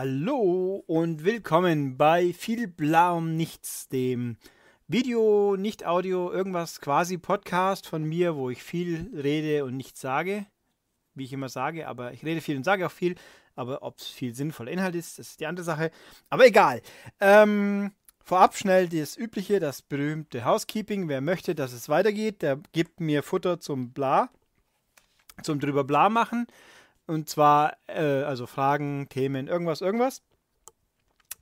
Hallo und willkommen bei viel bla um nichts, dem Video, nicht Audio, irgendwas quasi Podcast von mir, wo ich viel rede und nichts sage, wie ich immer sage, aber ich rede viel und sage auch viel, aber ob es viel sinnvoller Inhalt ist, das ist die andere Sache, aber egal. Ähm, vorab schnell das Übliche, das berühmte Housekeeping, wer möchte, dass es weitergeht, der gibt mir Futter zum Bla, zum drüber Bla machen. Und zwar, äh, also Fragen, Themen, irgendwas, irgendwas.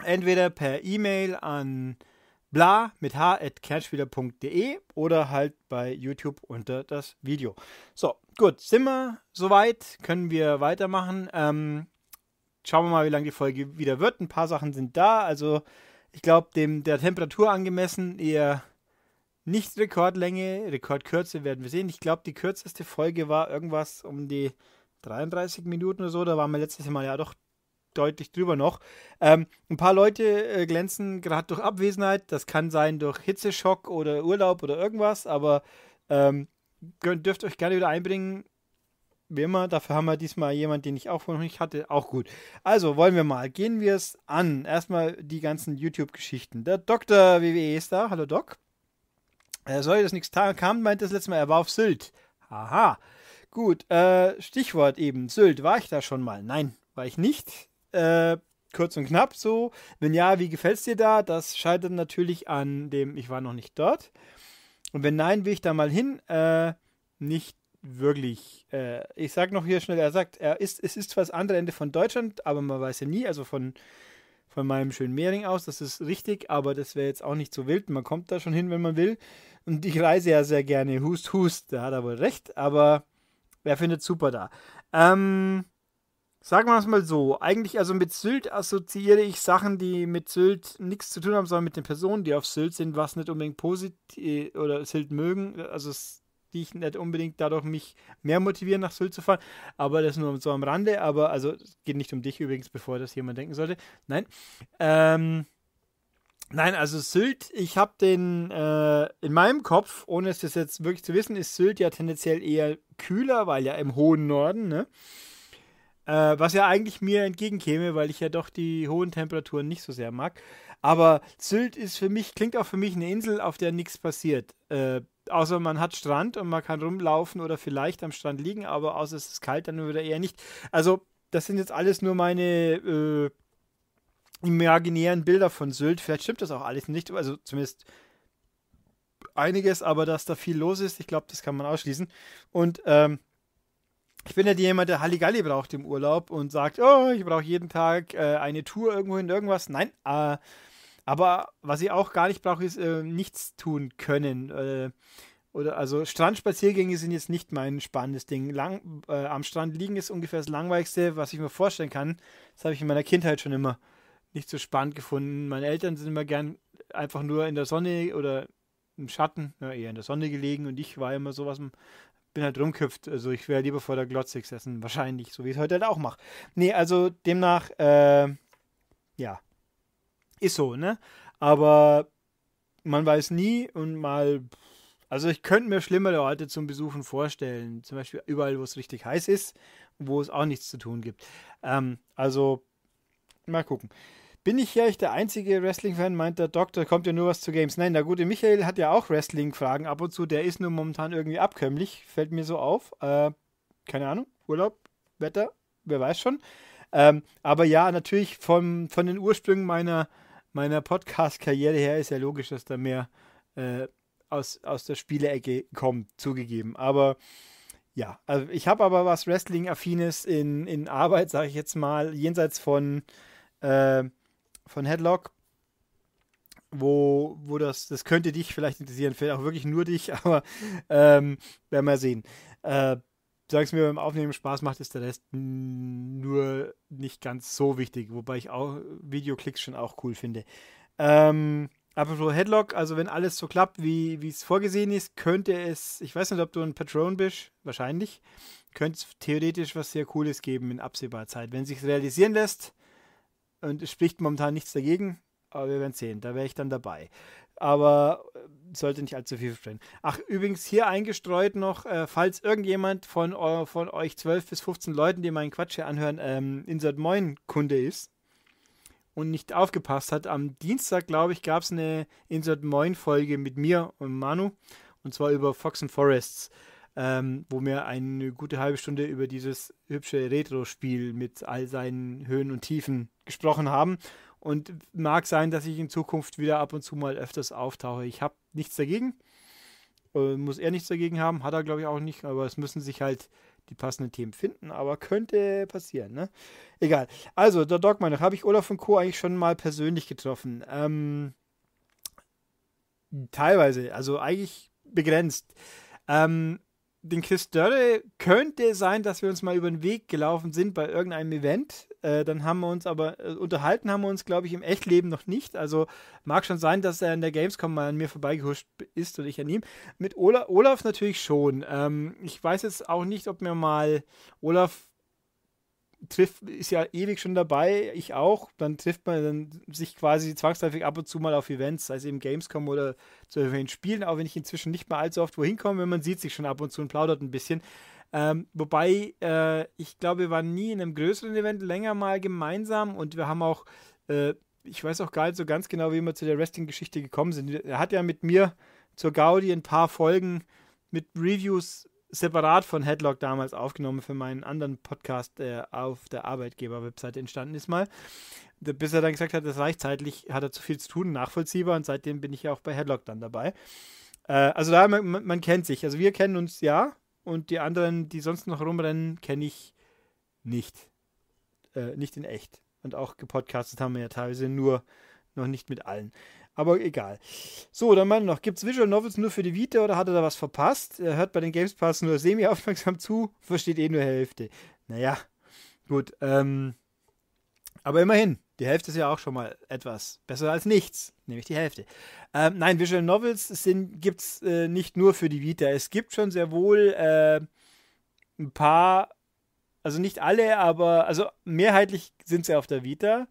Entweder per E-Mail an bla mit h at kernspieler.de oder halt bei YouTube unter das Video. So, gut, sind wir soweit, können wir weitermachen. Ähm, schauen wir mal, wie lange die Folge wieder wird. Ein paar Sachen sind da, also ich glaube, der Temperatur angemessen eher nicht Rekordlänge, Rekordkürze werden wir sehen. Ich glaube, die kürzeste Folge war irgendwas um die 33 Minuten oder so. Da waren wir letztes Mal ja doch deutlich drüber noch. Ähm, ein paar Leute äh, glänzen gerade durch Abwesenheit. Das kann sein durch Hitzeschock oder Urlaub oder irgendwas, aber ähm, dürft euch gerne wieder einbringen. Wie immer, dafür haben wir diesmal jemanden, den ich auch noch nicht hatte. Auch gut. Also wollen wir mal. Gehen wir es an. Erstmal die ganzen YouTube-Geschichten. Der Dr. WWE ist da. Hallo Doc. Er soll das nichts kam, meinte das letzte Mal, er war auf Sylt. Aha. Gut, äh, Stichwort eben. Sylt, war ich da schon mal? Nein, war ich nicht. Äh, kurz und knapp so. Wenn ja, wie gefällt es dir da? Das scheitert natürlich an dem, ich war noch nicht dort. Und wenn nein, will ich da mal hin? Äh, nicht wirklich. Äh, ich sag noch hier schnell, er sagt, er ist, es ist zwar das andere Ende von Deutschland, aber man weiß ja nie, also von, von meinem schönen Mehring aus, das ist richtig, aber das wäre jetzt auch nicht so wild. Man kommt da schon hin, wenn man will. Und ich reise ja sehr gerne. Hust, hust, da hat er wohl recht, aber Wer findet super da? Ähm, sagen wir es mal so. Eigentlich, also mit Sylt assoziiere ich Sachen, die mit Sylt nichts zu tun haben, sondern mit den Personen, die auf Sylt sind, was nicht unbedingt positiv äh, oder Sylt mögen. Also die ich nicht unbedingt dadurch mich mehr motivieren, nach Sylt zu fahren. Aber das nur so am Rande. Aber also, es geht nicht um dich übrigens, bevor das jemand denken sollte. Nein. Ähm, Nein, also Sylt, ich habe den äh, in meinem Kopf, ohne es jetzt wirklich zu wissen, ist Sylt ja tendenziell eher kühler, weil ja im hohen Norden, ne? Äh, was ja eigentlich mir entgegenkäme, weil ich ja doch die hohen Temperaturen nicht so sehr mag. Aber Sylt ist für mich, klingt auch für mich eine Insel, auf der nichts passiert. Äh, außer man hat Strand und man kann rumlaufen oder vielleicht am Strand liegen, aber außer es ist kalt, dann würde er eher nicht. Also, das sind jetzt alles nur meine äh, imaginären Bilder von Sylt. Vielleicht stimmt das auch alles nicht, also zumindest einiges, aber dass da viel los ist, ich glaube, das kann man ausschließen. Und ähm, ich bin ja jemand, der Halligalli braucht im Urlaub und sagt, oh, ich brauche jeden Tag äh, eine Tour irgendwo in irgendwas. Nein, äh, aber was ich auch gar nicht brauche, ist äh, nichts tun können. Äh, oder also Strandspaziergänge sind jetzt nicht mein spannendes Ding. Lang, äh, am Strand liegen ist ungefähr das Langweiligste, was ich mir vorstellen kann. Das habe ich in meiner Kindheit schon immer nicht so spannend gefunden. Meine Eltern sind immer gern einfach nur in der Sonne oder im Schatten, na, eher in der Sonne gelegen und ich war immer sowas, bin halt rumküpft. Also ich wäre lieber vor der Glotze gesessen, wahrscheinlich, so wie ich es heute halt auch mache. Nee, also demnach, äh, ja, ist so, ne? Aber man weiß nie und mal, also ich könnte mir schlimmere Orte zum Besuchen vorstellen. Zum Beispiel überall, wo es richtig heiß ist, wo es auch nichts zu tun gibt. Ähm, also mal gucken. Bin ich hier echt der einzige Wrestling-Fan? Meint der Doktor, kommt ja nur was zu Games. Nein, der gute Michael hat ja auch Wrestling-Fragen ab und zu. Der ist nur momentan irgendwie abkömmlich, fällt mir so auf. Äh, keine Ahnung, Urlaub, Wetter, wer weiß schon. Ähm, aber ja, natürlich vom, von den Ursprüngen meiner, meiner Podcast-Karriere her ist ja logisch, dass da mehr äh, aus, aus der Spielecke kommt, zugegeben. Aber ja, also ich habe aber was Wrestling-Affines in, in Arbeit, sage ich jetzt mal, jenseits von. Äh, von Headlock, wo, wo das, das könnte dich vielleicht interessieren, vielleicht auch wirklich nur dich, aber ähm, werden wir sehen. Äh, Sagst mir beim Aufnehmen Spaß macht, ist der Rest nur nicht ganz so wichtig, wobei ich auch Videoclicks schon auch cool finde. Ähm, Apropos Headlock, also wenn alles so klappt, wie es vorgesehen ist, könnte es, ich weiß nicht, ob du ein Patron bist, wahrscheinlich, könnte es theoretisch was sehr Cooles geben in absehbarer Zeit. Wenn es sich realisieren lässt, und es spricht momentan nichts dagegen, aber wir werden sehen. Da wäre ich dann dabei. Aber äh, sollte nicht allzu viel versprechen. Ach, übrigens hier eingestreut noch, äh, falls irgendjemand von, von euch 12 bis 15 Leuten, die meinen Quatsch hier anhören, ähm, Insert Moin Kunde ist und nicht aufgepasst hat, am Dienstag, glaube ich, gab es eine Insert Moin Folge mit mir und Manu und zwar über Fox and Forests. Ähm, wo wir eine gute halbe Stunde über dieses hübsche Retro-Spiel mit all seinen Höhen und Tiefen gesprochen haben. Und mag sein, dass ich in Zukunft wieder ab und zu mal öfters auftauche. Ich habe nichts dagegen. Äh, muss er nichts dagegen haben, hat er glaube ich auch nicht, aber es müssen sich halt die passenden Themen finden, aber könnte passieren, ne? Egal. Also, der Dogma noch. Habe ich Olaf und Co. eigentlich schon mal persönlich getroffen? Ähm, teilweise, also eigentlich begrenzt. Ähm, den Chris Dörre könnte sein, dass wir uns mal über den Weg gelaufen sind bei irgendeinem Event. Äh, dann haben wir uns aber äh, unterhalten, haben wir uns, glaube ich, im Echtleben noch nicht. Also mag schon sein, dass er in der Gamescom mal an mir vorbeigehuscht ist und ich an ihm. Mit Ola Olaf natürlich schon. Ähm, ich weiß jetzt auch nicht, ob mir mal Olaf trifft, ist ja ewig schon dabei, ich auch, dann trifft man dann sich quasi zwangsläufig ab und zu mal auf Events, sei es eben Gamescom oder zu irgendwelchen Spielen, auch wenn ich inzwischen nicht mehr allzu oft wohin komme, wenn man sieht sich schon ab und zu und plaudert ein bisschen. Ähm, wobei, äh, ich glaube, wir waren nie in einem größeren Event länger mal gemeinsam und wir haben auch, äh, ich weiß auch gar nicht so ganz genau, wie wir zu der Wrestling-Geschichte gekommen sind. Er hat ja mit mir zur Gaudi ein paar Folgen mit Reviews separat von Headlock damals aufgenommen für meinen anderen Podcast, der auf der Arbeitgeber-Webseite entstanden ist mal. Bis er dann gesagt hat, das reicht zeitlich, hat er zu viel zu tun, nachvollziehbar und seitdem bin ich ja auch bei Headlock dann dabei. Äh, also da, man, man kennt sich. Also wir kennen uns ja und die anderen, die sonst noch rumrennen, kenne ich nicht. Äh, nicht in echt. Und auch gepodcastet haben wir ja teilweise nur noch nicht mit allen. Aber egal. So, dann mal noch, gibt es Visual Novels nur für die Vita oder hat er da was verpasst? Er hört bei den Games Pass nur semi-aufmerksam zu, versteht eh nur Hälfte. Naja, gut. Ähm, aber immerhin, die Hälfte ist ja auch schon mal etwas besser als nichts, nämlich die Hälfte. Ähm, nein, Visual Novels gibt es äh, nicht nur für die Vita. Es gibt schon sehr wohl äh, ein paar, also nicht alle, aber also mehrheitlich sind sie auf der Vita.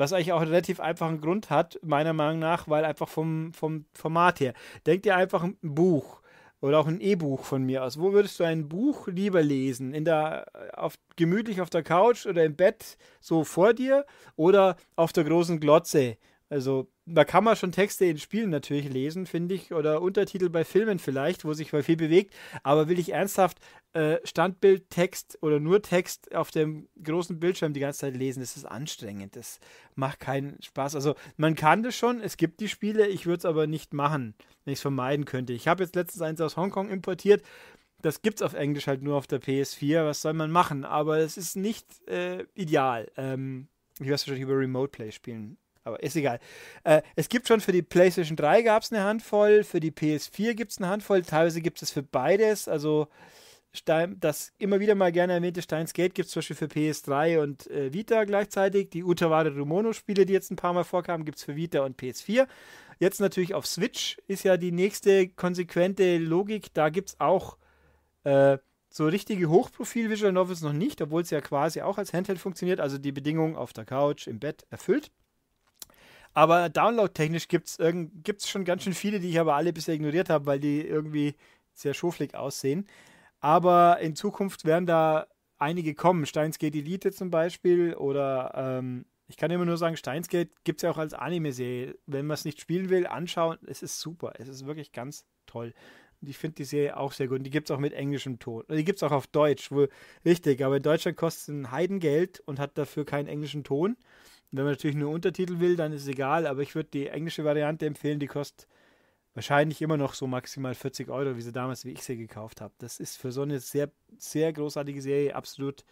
Was eigentlich auch einen relativ einfachen Grund hat, meiner Meinung nach, weil einfach vom, vom Format her. Denk dir einfach ein Buch oder auch ein E-Buch von mir aus. Wo würdest du ein Buch lieber lesen? In der, auf, gemütlich auf der Couch oder im Bett so vor dir oder auf der großen Glotze? Also da kann man schon Texte in Spielen natürlich lesen, finde ich, oder Untertitel bei Filmen vielleicht, wo sich mal viel bewegt. Aber will ich ernsthaft äh, Standbild, Text oder nur Text auf dem großen Bildschirm die ganze Zeit lesen. Das ist anstrengend. Das macht keinen Spaß. Also man kann das schon. Es gibt die Spiele. Ich würde es aber nicht machen, wenn ich es vermeiden könnte. Ich habe jetzt letztens eins aus Hongkong importiert. Das gibt es auf Englisch halt nur auf der PS4. Was soll man machen? Aber es ist nicht äh, ideal. Ähm, ich werde es wahrscheinlich über Remote Play spielen. Aber ist egal. Äh, es gibt schon für die PlayStation 3 gab es eine Handvoll, für die PS4 gibt es eine Handvoll, teilweise gibt es für beides. Also Stein, das immer wieder mal gerne erwähnte Steins Gate gibt es zum Beispiel für PS3 und äh, Vita gleichzeitig. Die Utaware Rumono-Spiele, die jetzt ein paar Mal vorkamen, gibt es für Vita und PS4. Jetzt natürlich auf Switch ist ja die nächste konsequente Logik. Da gibt es auch äh, so richtige Hochprofil-Visual Novels noch nicht, obwohl es ja quasi auch als Handheld funktioniert, also die Bedingungen auf der Couch, im Bett erfüllt. Aber download-technisch gibt es gibt's schon ganz schön viele, die ich aber alle bisher ignoriert habe, weil die irgendwie sehr schoflig aussehen. Aber in Zukunft werden da einige kommen. Steins Gate Elite zum Beispiel oder ähm, ich kann immer nur sagen, Steins Gate gibt es ja auch als Anime-Serie. Wenn man es nicht spielen will, anschauen. Es ist super. Es ist wirklich ganz toll. Und ich finde die Serie auch sehr gut. Und die gibt es auch mit englischem Ton. Die gibt es auch auf Deutsch. Wo, richtig, aber in Deutschland kostet es ein Heidengeld und hat dafür keinen englischen Ton. Und wenn man natürlich nur Untertitel will, dann ist es egal. Aber ich würde die englische Variante empfehlen. Die kostet wahrscheinlich immer noch so maximal 40 Euro, wie sie damals, wie ich sie gekauft habe. Das ist für so eine sehr, sehr großartige Serie absolut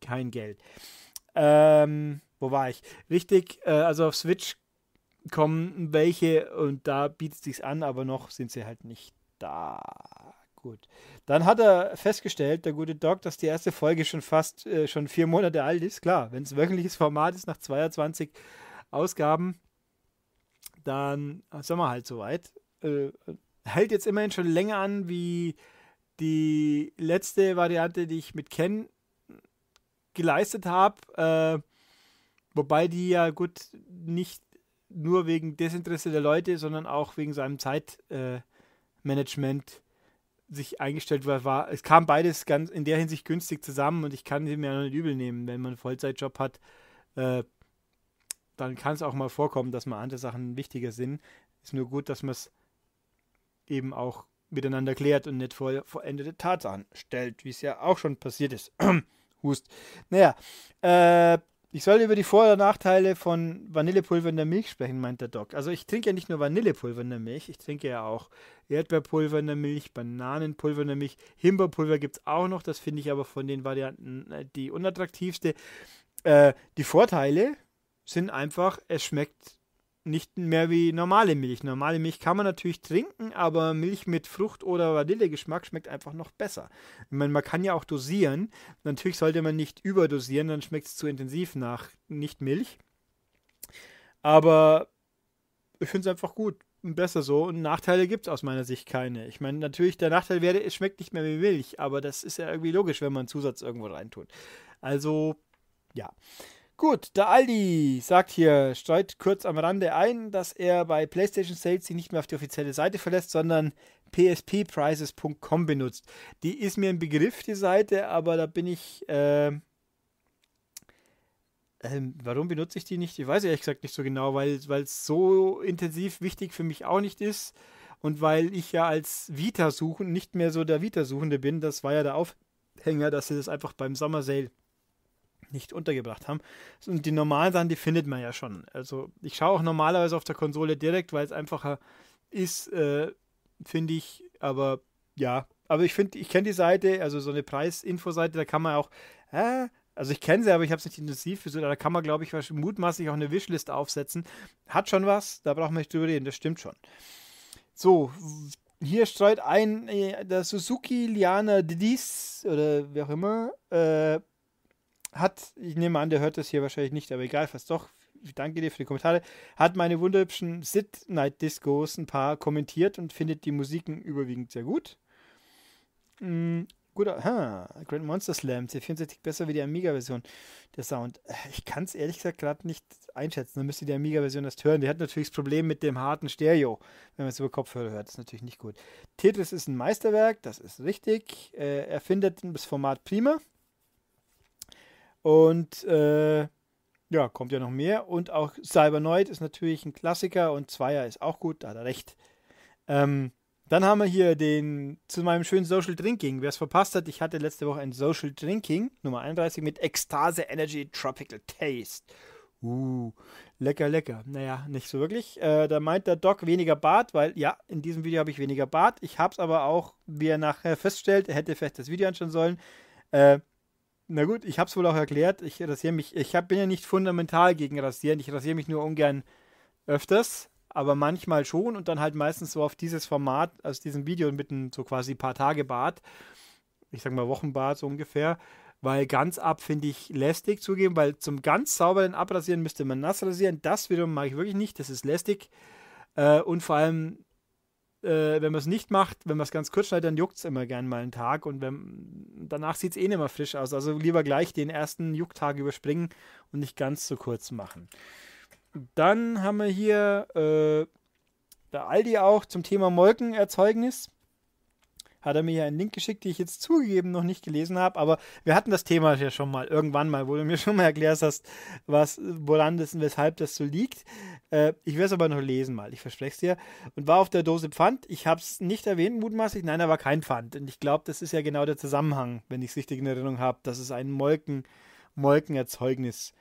kein Geld. Ähm, wo war ich? Richtig, äh, also auf Switch kommen welche und da bietet es sich an, aber noch sind sie halt nicht da. Gut. Dann hat er festgestellt, der gute Doc, dass die erste Folge schon fast äh, schon vier Monate alt ist. Klar, wenn es wöchentliches Format ist, nach 22 Ausgaben, dann äh, sind wir halt soweit. Äh, hält jetzt immerhin schon länger an wie die letzte Variante, die ich mit Ken geleistet habe. Äh, wobei die ja gut nicht nur wegen Desinteresse der Leute, sondern auch wegen seinem Zeitmanagement äh, sich eingestellt war, war. Es kam beides ganz in der Hinsicht günstig zusammen und ich kann sie mir ja nicht übel nehmen, wenn man einen Vollzeitjob hat. Äh, dann kann es auch mal vorkommen, dass mal andere Sachen wichtiger sind. Ist nur gut, dass man es eben auch miteinander klärt und nicht vor vollendete Tatsachen stellt, wie es ja auch schon passiert ist. Hust. Naja, äh, ich soll über die Vor- oder Nachteile von Vanillepulver in der Milch sprechen, meint der Doc. Also ich trinke ja nicht nur Vanillepulver in der Milch, ich trinke ja auch Erdbeerpulver in der Milch, Bananenpulver in der Milch, Himbeerpulver gibt es auch noch, das finde ich aber von den Varianten äh, die unattraktivste. Äh, die Vorteile sind einfach, es schmeckt nicht mehr wie normale Milch. Normale Milch kann man natürlich trinken, aber Milch mit Frucht- oder Vanillegeschmack schmeckt einfach noch besser. Ich meine, man kann ja auch dosieren. Natürlich sollte man nicht überdosieren, dann schmeckt es zu intensiv nach nicht Milch. Aber ich finde es einfach gut. Besser so. Und Nachteile gibt es aus meiner Sicht keine. Ich meine, natürlich, der Nachteil wäre, es schmeckt nicht mehr wie Milch, aber das ist ja irgendwie logisch, wenn man einen Zusatz irgendwo reintut. Also, ja. Gut, der Aldi sagt hier, streut kurz am Rande ein, dass er bei PlayStation Sales sich nicht mehr auf die offizielle Seite verlässt, sondern pspprices.com benutzt. Die ist mir ein Begriff, die Seite, aber da bin ich. Äh, äh, warum benutze ich die nicht? Ich weiß ehrlich gesagt nicht so genau, weil es so intensiv wichtig für mich auch nicht ist und weil ich ja als vita suchende nicht mehr so der Vita-Suchende bin. Das war ja der Aufhänger, dass sie das einfach beim Summer Sale nicht untergebracht haben. Und die normalen Sachen, die findet man ja schon. Also ich schaue auch normalerweise auf der Konsole direkt, weil es einfacher ist, äh, finde ich. Aber ja, aber ich finde, ich kenne die Seite, also so eine Preisinfo-Seite, da kann man auch, äh, also ich kenne sie, aber ich habe es nicht intensiv versucht, da kann man, glaube ich, mutmaßlich auch eine Wishlist aufsetzen. Hat schon was, da braucht man nicht drüber reden, das stimmt schon. So, hier streut ein äh, der Suzuki Liana Didis oder wer auch immer äh, hat, ich nehme an, der hört das hier wahrscheinlich nicht, aber egal, fast doch. Ich Danke dir für die Kommentare. Hat meine wunderhübschen Sid Night Discos ein paar kommentiert und findet die Musiken überwiegend sehr gut. Mhm, guter, ha, ah, Grand Monster Slam, C64 besser wie die Amiga-Version. Der Sound. Äh, ich kann es ehrlich gesagt gerade nicht einschätzen. Da müsste die Amiga-Version das hören. Die hat natürlich das Problem mit dem harten Stereo, wenn man es über Kopfhörer hört. Das ist natürlich nicht gut. Tetris ist ein Meisterwerk, das ist richtig. Äh, er findet das Format prima. Und äh, ja, kommt ja noch mehr. Und auch Cybernoid ist natürlich ein Klassiker und Zweier ist auch gut, da hat er recht. Ähm, dann haben wir hier den zu meinem schönen Social Drinking. Wer es verpasst hat, ich hatte letzte Woche ein Social Drinking, Nummer 31, mit Ekstase Energy Tropical Taste. Uh, lecker, lecker. Naja, nicht so wirklich. Äh, da meint der Doc weniger Bart, weil ja, in diesem Video habe ich weniger Bart. Ich habe es aber auch, wie er nachher feststellt, er hätte vielleicht das Video anschauen sollen, äh, na gut, ich habe es wohl auch erklärt. Ich rasiere mich, ich hab, bin ja nicht fundamental gegen Rasieren. Ich rasiere mich nur ungern öfters, aber manchmal schon und dann halt meistens so auf dieses Format, aus diesem Video mit einem so quasi paar Tage Bart. Ich sag mal Wochenbart so ungefähr. Weil ganz ab finde ich lästig zugeben, weil zum ganz sauberen Abrasieren müsste man nass rasieren. Das wiederum mag ich wirklich nicht, das ist lästig. Äh, und vor allem äh, wenn man es nicht macht, wenn man es ganz kurz schneidet, dann juckt es immer gern mal einen Tag und wenn, danach sieht es eh nicht mehr frisch aus. Also lieber gleich den ersten Jucktag überspringen und nicht ganz so kurz machen. Dann haben wir hier äh, der Aldi auch zum Thema Molkenerzeugnis hat er mir ja einen Link geschickt, den ich jetzt zugegeben noch nicht gelesen habe, aber wir hatten das Thema ja schon mal, irgendwann mal, wo du mir schon mal erklärt hast, was, woran das und weshalb das so liegt. Äh, ich werde es aber noch lesen mal, ich verspreche es dir. Und war auf der Dose Pfand, ich habe es nicht erwähnt mutmaßlich, nein, da war kein Pfand. Und ich glaube, das ist ja genau der Zusammenhang, wenn ich es richtig in Erinnerung habe, dass es ein Molken, Molkenerzeugnis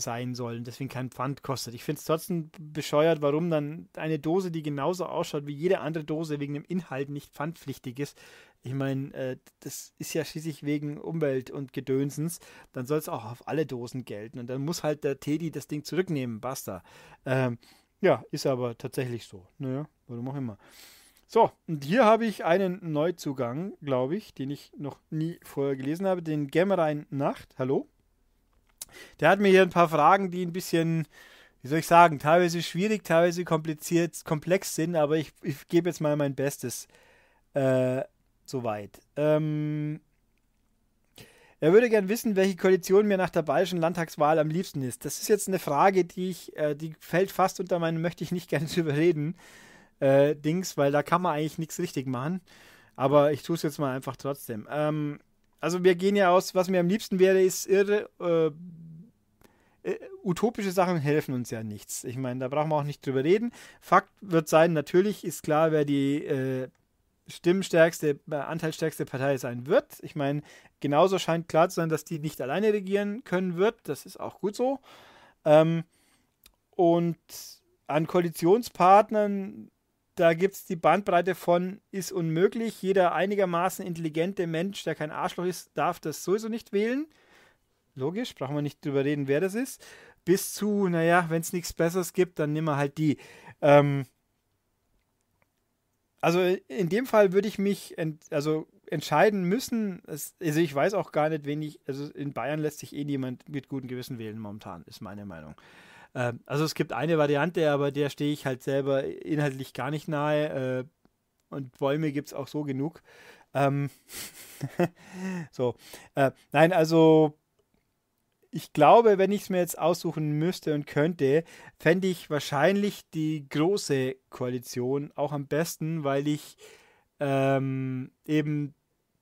sein sollen, deswegen kein Pfand kostet. Ich finde es trotzdem bescheuert, warum dann eine Dose, die genauso ausschaut wie jede andere Dose, wegen dem Inhalt nicht pfandpflichtig ist. Ich meine, äh, das ist ja schließlich wegen Umwelt und Gedönsens. Dann soll es auch auf alle Dosen gelten. Und dann muss halt der Teddy das Ding zurücknehmen. Basta. Ähm, ja, ist aber tatsächlich so. Naja, warum auch immer. So, und hier habe ich einen Neuzugang, glaube ich, den ich noch nie vorher gelesen habe, den Gemmerein Nacht. Hallo? Der hat mir hier ein paar Fragen, die ein bisschen, wie soll ich sagen, teilweise schwierig, teilweise kompliziert, komplex sind, aber ich, ich gebe jetzt mal mein Bestes äh, soweit. Ähm, er würde gern wissen, welche Koalition mir nach der bayerischen Landtagswahl am liebsten ist. Das ist jetzt eine Frage, die ich, äh, die fällt fast unter meinen möchte ich nicht gerne drüber reden, äh, Dings, weil da kann man eigentlich nichts richtig machen. Aber ich tue es jetzt mal einfach trotzdem. Ähm, also wir gehen ja aus, was mir am liebsten wäre, ist irre. Äh, äh, utopische Sachen helfen uns ja nichts. Ich meine, da brauchen wir auch nicht drüber reden. Fakt wird sein, natürlich ist klar, wer die äh, stimmenstärkste, äh, anteilstärkste Partei sein wird. Ich meine, genauso scheint klar zu sein, dass die nicht alleine regieren können wird. Das ist auch gut so. Ähm, und an Koalitionspartnern da gibt es die Bandbreite von ist unmöglich. Jeder einigermaßen intelligente Mensch, der kein Arschloch ist, darf das sowieso nicht wählen. Logisch, brauchen wir nicht drüber reden, wer das ist. Bis zu, naja, wenn es nichts Besseres gibt, dann nehmen wir halt die. Ähm, also in dem Fall würde ich mich ent also entscheiden müssen. Es, also ich weiß auch gar nicht, wen ich. Also in Bayern lässt sich eh niemand mit gutem Gewissen wählen momentan, ist meine Meinung. Ähm, also es gibt eine Variante, aber der stehe ich halt selber inhaltlich gar nicht nahe. Äh, und Bäume gibt es auch so genug. Ähm, so. Äh, nein, also ich glaube, wenn ich es mir jetzt aussuchen müsste und könnte, fände ich wahrscheinlich die große Koalition auch am besten, weil ich ähm, eben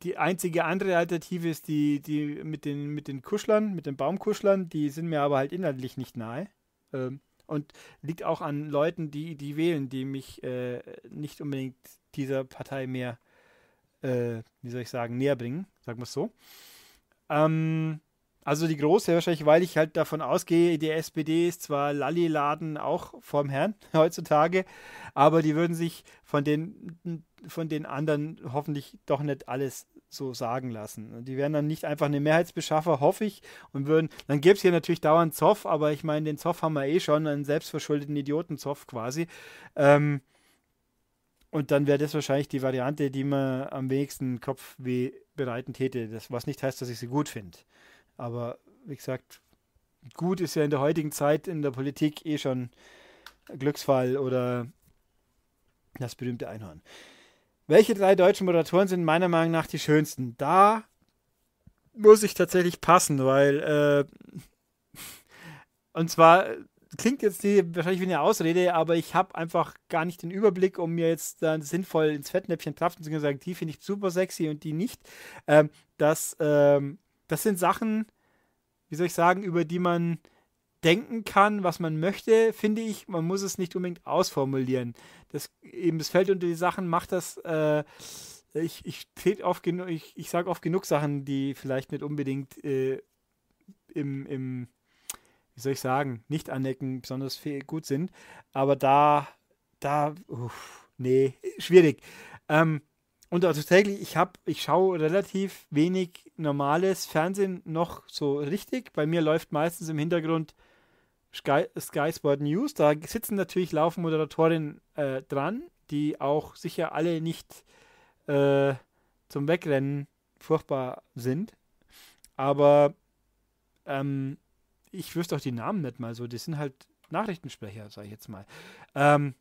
die einzige andere Alternative ist die, die mit den, mit den Kuschlern, mit den Baumkuschlern, die sind mir aber halt inhaltlich nicht nahe. Ähm, und liegt auch an Leuten, die, die wählen, die mich äh, nicht unbedingt dieser Partei mehr, äh, wie soll ich sagen, näher bringen, sagen wir es so. Ähm, also die große wahrscheinlich, weil ich halt davon ausgehe, die SPD ist zwar Lalli-Laden auch vorm Herrn heutzutage, aber die würden sich von den, von den anderen hoffentlich doch nicht alles so sagen lassen. Die wären dann nicht einfach eine Mehrheitsbeschaffer, hoffe ich, und würden, dann gäbe es hier natürlich dauernd Zoff, aber ich meine, den Zoff haben wir eh schon, einen selbstverschuldeten Idioten-Zoff quasi. Ähm, und dann wäre das wahrscheinlich die Variante, die mir am wenigsten Kopfweh bereiten täte. Das, was nicht heißt, dass ich sie gut finde. Aber wie gesagt, gut ist ja in der heutigen Zeit in der Politik eh schon Glücksfall oder das berühmte Einhorn. Welche drei deutschen Moderatoren sind meiner Meinung nach die schönsten? Da muss ich tatsächlich passen, weil äh, und zwar äh, klingt jetzt die, wahrscheinlich wie eine Ausrede, aber ich habe einfach gar nicht den Überblick, um mir jetzt dann sinnvoll ins Fettnäpfchen trapfen zu können sagen, die finde ich super sexy und die nicht. Ähm, das, ähm, das sind Sachen, wie soll ich sagen, über die man denken kann, was man möchte, finde ich, man muss es nicht unbedingt ausformulieren. Das eben das fällt unter die Sachen, macht das. Äh, ich ich ich, ich sage oft genug Sachen, die vielleicht nicht unbedingt äh, im, im, wie soll ich sagen, nicht annecken, besonders gut sind. Aber da, da, uff, nee, schwierig. Ähm, und also täglich, ich habe, ich schaue relativ wenig normales Fernsehen noch so richtig. Bei mir läuft meistens im Hintergrund Sky, Sky Sport News. Da sitzen natürlich laufend Moderatorinnen äh, dran, die auch sicher alle nicht äh, zum Wegrennen furchtbar sind. Aber ähm, ich wüsste auch die Namen nicht mal so. Die sind halt Nachrichtensprecher, sage ich jetzt mal. Ähm,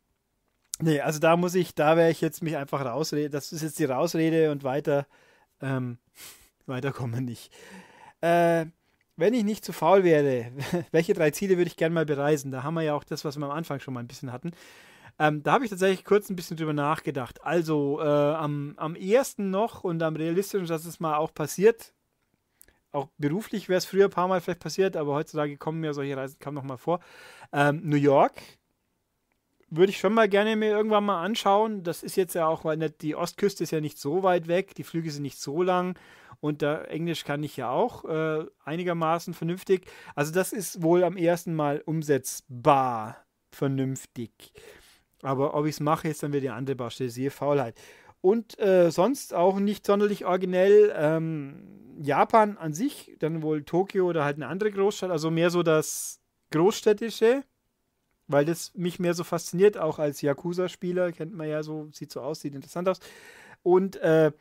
nee, also da muss ich, da wäre ich jetzt mich einfach rausreden. Das ist jetzt die Rausrede und weiter, ähm, weiter kommen nicht. Äh, wenn ich nicht zu faul wäre, welche drei Ziele würde ich gerne mal bereisen? Da haben wir ja auch das, was wir am Anfang schon mal ein bisschen hatten. Ähm, da habe ich tatsächlich kurz ein bisschen drüber nachgedacht. Also äh, am, am ersten noch und am realistischen, dass es mal auch passiert. Auch beruflich wäre es früher ein paar Mal vielleicht passiert, aber heutzutage kommen mir ja solche Reisen kaum noch mal vor. Ähm, New York würde ich schon mal gerne mir irgendwann mal anschauen. Das ist jetzt ja auch, weil die Ostküste ist ja nicht so weit weg, die Flüge sind nicht so lang und da Englisch kann ich ja auch äh, einigermaßen vernünftig. Also das ist wohl am ersten Mal umsetzbar vernünftig. Aber ob ich es mache, ist dann wieder die andere Baustelle, siehe Faulheit. Und äh, sonst auch nicht sonderlich originell. Ähm, Japan an sich, dann wohl Tokio oder halt eine andere Großstadt, also mehr so das Großstädtische, weil das mich mehr so fasziniert, auch als Yakuza-Spieler, kennt man ja so, sieht so aus, sieht interessant aus. Und äh,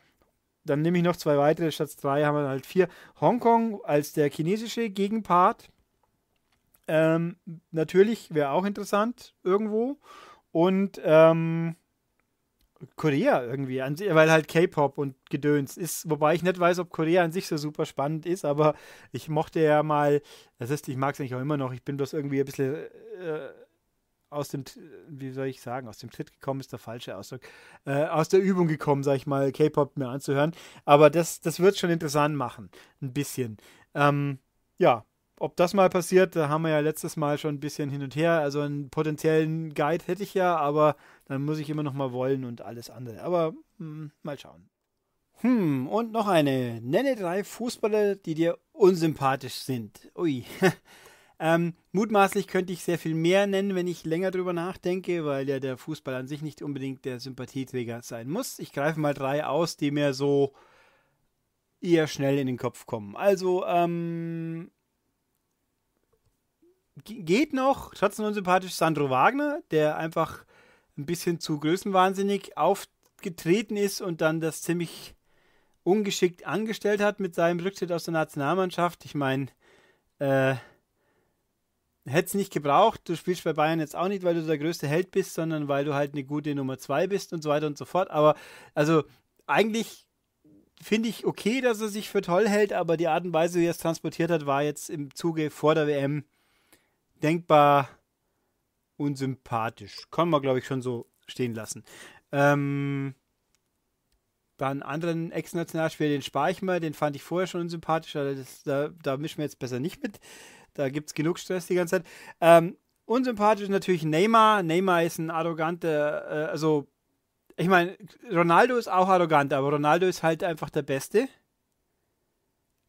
dann nehme ich noch zwei weitere, statt drei haben wir halt vier. Hongkong als der chinesische Gegenpart. Ähm, natürlich wäre auch interessant irgendwo. Und ähm, Korea irgendwie, weil halt K-Pop und Gedöns ist, wobei ich nicht weiß, ob Korea an sich so super spannend ist, aber ich mochte ja mal, das heißt, ich mag es eigentlich auch immer noch, ich bin bloß irgendwie ein bisschen äh, aus dem, wie soll ich sagen, aus dem Tritt gekommen ist der falsche Ausdruck, äh, aus der Übung gekommen, sag ich mal, K-Pop mir anzuhören. Aber das, das wird schon interessant machen, ein bisschen. Ähm, ja, ob das mal passiert, da haben wir ja letztes Mal schon ein bisschen hin und her. Also einen potenziellen Guide hätte ich ja, aber dann muss ich immer noch mal wollen und alles andere. Aber mh, hm, mal schauen. Hm, und noch eine. Nenne drei Fußballer, die dir unsympathisch sind. Ui. Ähm, mutmaßlich könnte ich sehr viel mehr nennen, wenn ich länger drüber nachdenke, weil ja der Fußball an sich nicht unbedingt der Sympathieträger sein muss. Ich greife mal drei aus, die mir so eher schnell in den Kopf kommen. Also, ähm, geht noch, trotzdem unsympathisch, Sandro Wagner, der einfach ein bisschen zu größenwahnsinnig aufgetreten ist und dann das ziemlich ungeschickt angestellt hat mit seinem Rücktritt aus der Nationalmannschaft. Ich meine, äh, hätte es nicht gebraucht. Du spielst bei Bayern jetzt auch nicht, weil du der größte Held bist, sondern weil du halt eine gute Nummer 2 bist und so weiter und so fort. Aber also eigentlich finde ich okay, dass er sich für toll hält, aber die Art und Weise, wie er es transportiert hat, war jetzt im Zuge vor der WM denkbar unsympathisch. Kann man, glaube ich, schon so stehen lassen. Ähm, einem anderen Ex-Nationalspieler, den spare den fand ich vorher schon unsympathisch, da, da, da mischen wir jetzt besser nicht mit. Da gibt es genug Stress die ganze Zeit. Ähm, unsympathisch ist natürlich Neymar. Neymar ist ein arroganter, äh, also ich meine, Ronaldo ist auch arrogant, aber Ronaldo ist halt einfach der Beste.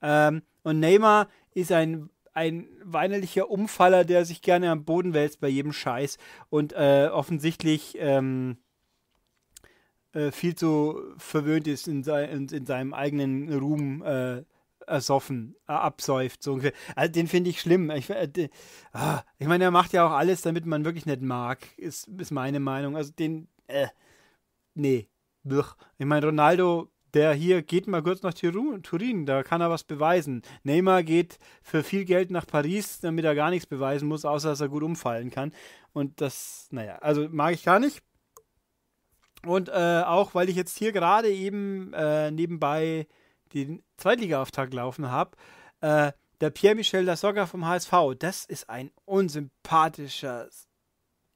Ähm, und Neymar ist ein, ein weinerlicher Umfaller, der sich gerne am Boden wälzt bei jedem Scheiß und äh, offensichtlich ähm, äh, viel zu verwöhnt ist in, se in, in seinem eigenen Ruhm. Äh, ersoffen, äh, absäuft, so ungefähr. Also den finde ich schlimm. Ich, äh, ah, ich meine, er macht ja auch alles, damit man wirklich nicht mag, ist, ist meine Meinung. Also den, äh, nee, blech. Ich meine, Ronaldo, der hier geht mal kurz nach Turin, da kann er was beweisen. Neymar geht für viel Geld nach Paris, damit er gar nichts beweisen muss, außer dass er gut umfallen kann. Und das, naja, also mag ich gar nicht. Und äh, auch, weil ich jetzt hier gerade eben äh, nebenbei den zweitliga Zweitligaauftakt laufen habe, äh, der Pierre-Michel Lasogga vom HSV, das ist ein unsympathischer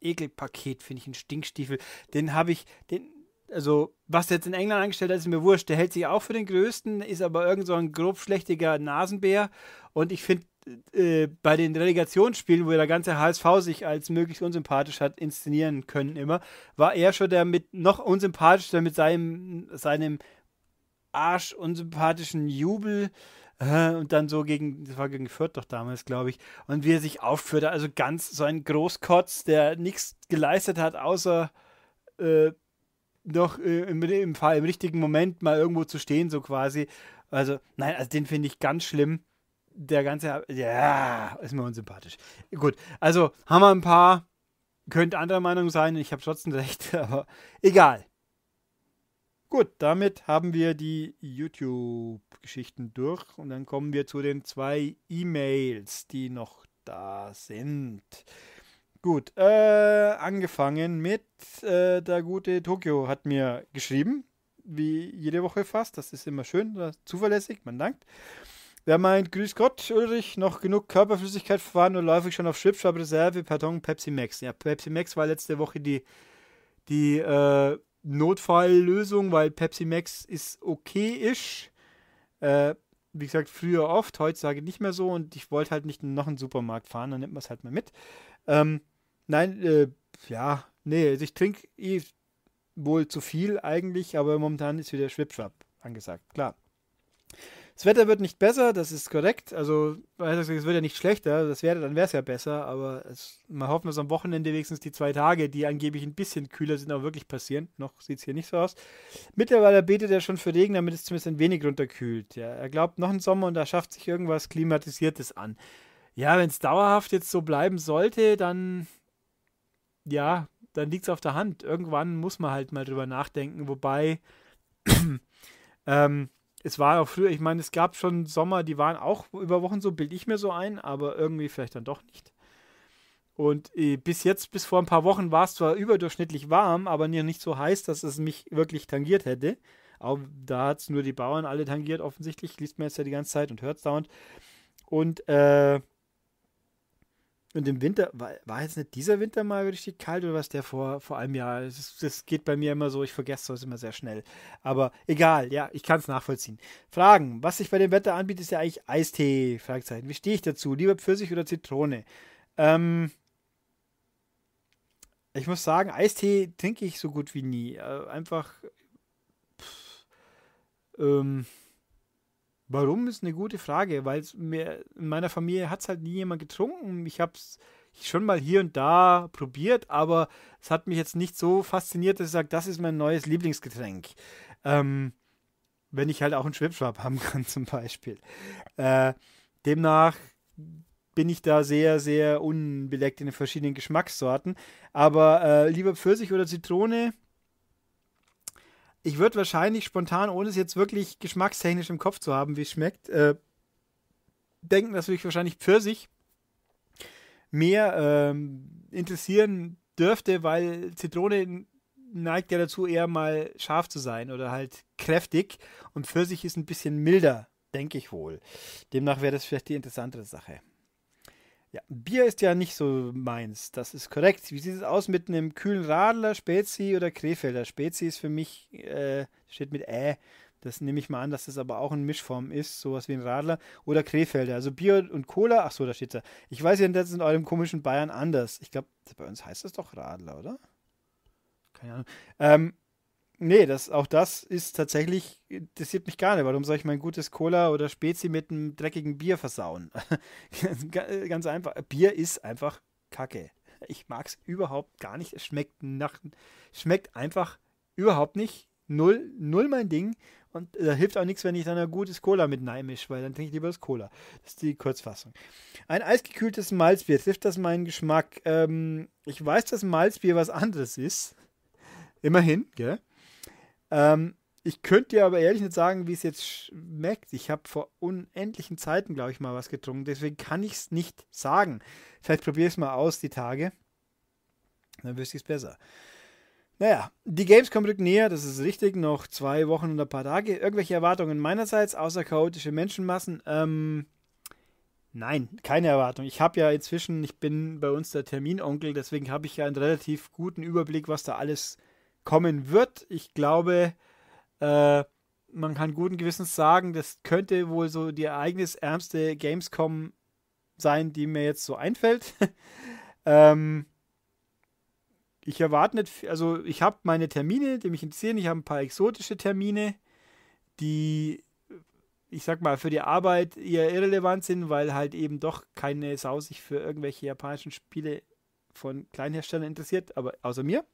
Ekelpaket, finde ich, ein Stinkstiefel. Den habe ich, den, also was jetzt in England angestellt hat, ist mir wurscht. Der hält sich auch für den Größten, ist aber irgend so ein grob schlechtiger Nasenbär. Und ich finde, äh, bei den Relegationsspielen, wo der ganze HSV sich als möglichst unsympathisch hat inszenieren können immer, war er schon der mit noch unsympathischer mit seinem, seinem arsch unsympathischen Jubel äh, und dann so gegen, das war gegen Fürth doch damals, glaube ich, und wie er sich aufführte, also ganz so ein Großkotz, der nichts geleistet hat, außer äh, noch äh, im, im, Fall, im richtigen Moment mal irgendwo zu stehen, so quasi. Also, nein, also den finde ich ganz schlimm. Der ganze, ja, ist mir unsympathisch. Gut, also haben wir ein paar, könnte anderer Meinung sein, ich habe trotzdem recht, aber egal. Gut, damit haben wir die YouTube-Geschichten durch und dann kommen wir zu den zwei E-Mails, die noch da sind. Gut, äh, angefangen mit äh, der gute Tokio hat mir geschrieben, wie jede Woche fast. Das ist immer schön, zuverlässig, man dankt. Wer meint, grüß Gott, Ulrich, noch genug Körperflüssigkeit verfahren und ich schon auf Schriftschreibreserve, pardon, Pepsi Max. Ja, Pepsi Max war letzte Woche die, die äh, Notfalllösung, weil Pepsi Max ist okay-ish. Äh, wie gesagt, früher oft, heutzutage nicht mehr so und ich wollte halt nicht noch einen Supermarkt fahren, dann nimmt man es halt mal mit. Ähm, nein, äh, ja, nee, also ich trinke eh wohl zu viel eigentlich, aber momentan ist wieder Schwipschwap angesagt, klar. Das Wetter wird nicht besser, das ist korrekt. Also, es wird ja nicht schlechter, das wäre, dann wäre es ja besser, aber es, mal hoffen, dass am Wochenende wenigstens die zwei Tage, die angeblich ein bisschen kühler sind, auch wirklich passieren. Noch sieht es hier nicht so aus. Mittlerweile betet er schon für Regen, damit es zumindest ein wenig runterkühlt. Ja, er glaubt noch ein Sommer und da schafft sich irgendwas Klimatisiertes an. Ja, wenn es dauerhaft jetzt so bleiben sollte, dann ja, dann liegt es auf der Hand. Irgendwann muss man halt mal drüber nachdenken, wobei ähm, es war auch früher, ich meine, es gab schon Sommer, die waren auch über Wochen so, bilde ich mir so ein, aber irgendwie vielleicht dann doch nicht. Und äh, bis jetzt, bis vor ein paar Wochen, war es zwar überdurchschnittlich warm, aber nicht so heiß, dass es mich wirklich tangiert hätte. Auch da hat es nur die Bauern alle tangiert, offensichtlich. Liest man jetzt ja die ganze Zeit und hört es dauernd. Und äh, und im Winter, war, war, jetzt nicht dieser Winter mal richtig kalt oder was der vor, vor einem Jahr? Das, das geht bei mir immer so, ich vergesse sowas immer sehr schnell. Aber egal, ja, ich kann es nachvollziehen. Fragen. Was sich bei dem Wetter anbietet, ist ja eigentlich Eistee. Fragezeichen. Wie stehe ich dazu? Lieber Pfirsich oder Zitrone? Ähm, ich muss sagen, Eistee trinke ich so gut wie nie. Äh, einfach. Pff, ähm, Warum ist eine gute Frage, weil in meiner Familie hat es halt nie jemand getrunken. Ich habe es schon mal hier und da probiert, aber es hat mich jetzt nicht so fasziniert, dass ich sage, das ist mein neues Lieblingsgetränk. Ähm, wenn ich halt auch einen Schwibschwab haben kann zum Beispiel. Äh, demnach bin ich da sehr, sehr unbeleckt in den verschiedenen Geschmackssorten. Aber äh, lieber Pfirsich oder Zitrone ich würde wahrscheinlich spontan, ohne es jetzt wirklich geschmackstechnisch im Kopf zu haben, wie es schmeckt, äh, denken, dass mich wahrscheinlich Pfirsich mehr äh, interessieren dürfte, weil Zitrone neigt ja dazu, eher mal scharf zu sein oder halt kräftig und Pfirsich ist ein bisschen milder, denke ich wohl. Demnach wäre das vielleicht die interessantere Sache. Ja, Bier ist ja nicht so meins. Das ist korrekt. Wie sieht es aus mit einem kühlen Radler, Spezi oder Krefelder? Spezi ist für mich, äh, steht mit Ä. Das nehme ich mal an, dass das aber auch eine Mischform ist, sowas wie ein Radler oder Krefelder. Also Bier und Cola, ach so, da steht da. Ich weiß ja, das ist in eurem komischen Bayern anders. Ich glaube, bei uns heißt das doch Radler, oder? Keine Ahnung. Ähm, Nee, das, auch das ist tatsächlich, interessiert mich gar nicht. Warum soll ich mein gutes Cola oder Spezi mit einem dreckigen Bier versauen? Ganz einfach. Bier ist einfach Kacke. Ich mag es überhaupt gar nicht. Es schmeckt nach, schmeckt einfach überhaupt nicht. Null, null mein Ding. Und da hilft auch nichts, wenn ich dann ein gutes Cola mit neimisch, weil dann trinke ich lieber das Cola. Das ist die Kurzfassung. Ein eisgekühltes Malzbier. Trifft das meinen Geschmack? Ähm, ich weiß, dass Malzbier was anderes ist. Immerhin, gell? Ähm, ich könnte dir aber ehrlich nicht sagen, wie es jetzt schmeckt. Ich habe vor unendlichen Zeiten, glaube ich, mal was getrunken. Deswegen kann ich es nicht sagen. Vielleicht probiere ich es mal aus die Tage. Dann wüsste ich es besser. Naja, die Gamescom rückt näher, das ist richtig. Noch zwei Wochen und ein paar Tage. Irgendwelche Erwartungen meinerseits, außer chaotische Menschenmassen? Ähm, nein, keine Erwartung. Ich habe ja inzwischen, ich bin bei uns der Terminonkel, deswegen habe ich ja einen relativ guten Überblick, was da alles äh, kommen wird. Ich glaube, äh, man kann guten Gewissens sagen, das könnte wohl so die ereignisärmste Gamescom sein, die mir jetzt so einfällt. ähm, ich erwarte nicht, also ich habe meine Termine, die mich interessieren. Ich habe ein paar exotische Termine, die, ich sag mal, für die Arbeit eher irrelevant sind, weil halt eben doch keine Sau sich für irgendwelche japanischen Spiele von Kleinherstellern interessiert, aber außer mir.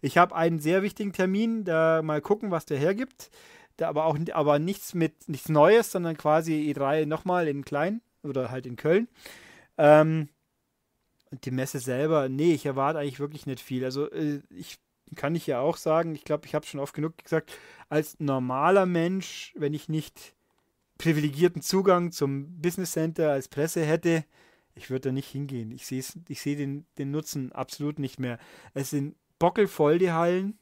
Ich habe einen sehr wichtigen Termin, da mal gucken, was der hergibt. Da aber auch aber nichts mit nichts Neues, sondern quasi E3 nochmal in Klein oder halt in Köln. Ähm, und die Messe selber, nee, ich erwarte eigentlich wirklich nicht viel. Also äh, ich kann ich ja auch sagen, ich glaube, ich habe schon oft genug gesagt, als normaler Mensch, wenn ich nicht privilegierten Zugang zum Business Center als Presse hätte, ich würde da nicht hingehen. Ich sehe ich seh den, den Nutzen absolut nicht mehr. Es sind bockelvoll, die Hallen.